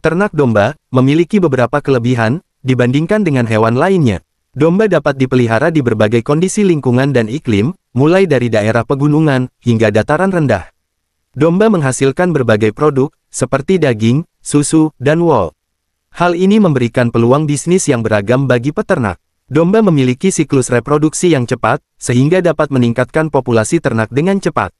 Ternak domba, memiliki beberapa kelebihan, dibandingkan dengan hewan lainnya. Domba dapat dipelihara di berbagai kondisi lingkungan dan iklim, mulai dari daerah pegunungan, hingga dataran rendah. Domba menghasilkan berbagai produk, seperti daging, susu, dan wol. Hal ini memberikan peluang bisnis yang beragam bagi peternak. Domba memiliki siklus reproduksi yang cepat, sehingga dapat meningkatkan populasi ternak dengan cepat.